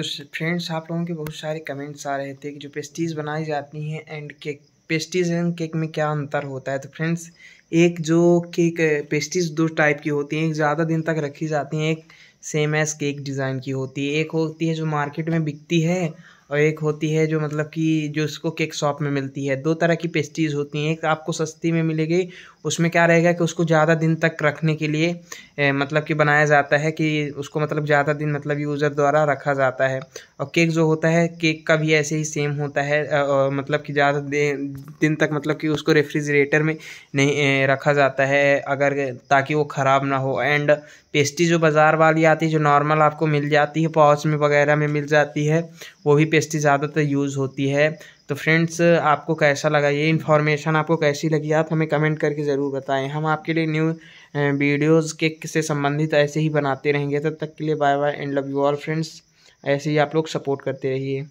तो फ्रेंड्स आप लोगों के बहुत सारे कमेंट्स आ रहे थे कि जो पेस्टीज बनाई जाती हैं and cake pastries and cake में क्या अंतर होता है तो फ्रेंड्स एक जो केक पेस्टीज दो टाइप की होती हैं एक ज़्यादा दिन तक रखी जाती हैं एक सेम एज केक डिज़ाइन की होती है एक होती है जो मार्केट में बिकती है और एक होती है जो मतलब कि जो इसको केक शॉप में मिलती है दो तरह की पेस्ट्रीज होती हैं एक आपको सस्ती में मिलेगी उसमें क्या रहेगा कि उसको ज़्यादा दिन तक रखने के लिए ए, मतलब कि बनाया जाता है कि उसको मतलब ज़्यादा दिन मतलब यूज़र द्वारा रखा जाता है और केक जो होता है केक का भी ऐसे ही सेम होता है आ, मतलब कि ज़्यादा दिन तक मतलब कि उसको रेफ्रिजरेटर में नहीं ए, रखा जाता है अगर ताकि वो ख़राब ना हो एंड पेस्ट्री जो बाज़ार वाली आती है जो नॉर्मल आपको मिल जाती है पाउच में वगैरह में मिल जाती है वो भी पेस्ट टेस्टी ज़्यादातर यूज़ होती है तो फ्रेंड्स आपको कैसा लगा ये इन्फॉर्मेशन आपको कैसी लगी आप हमें कमेंट करके ज़रूर बताएं हम आपके लिए न्यू वीडियोज़ के से संबंधित ऐसे ही बनाते रहेंगे तब तक के लिए bye bye and love you all friends ऐसे ही आप लोग सपोर्ट करते रहिए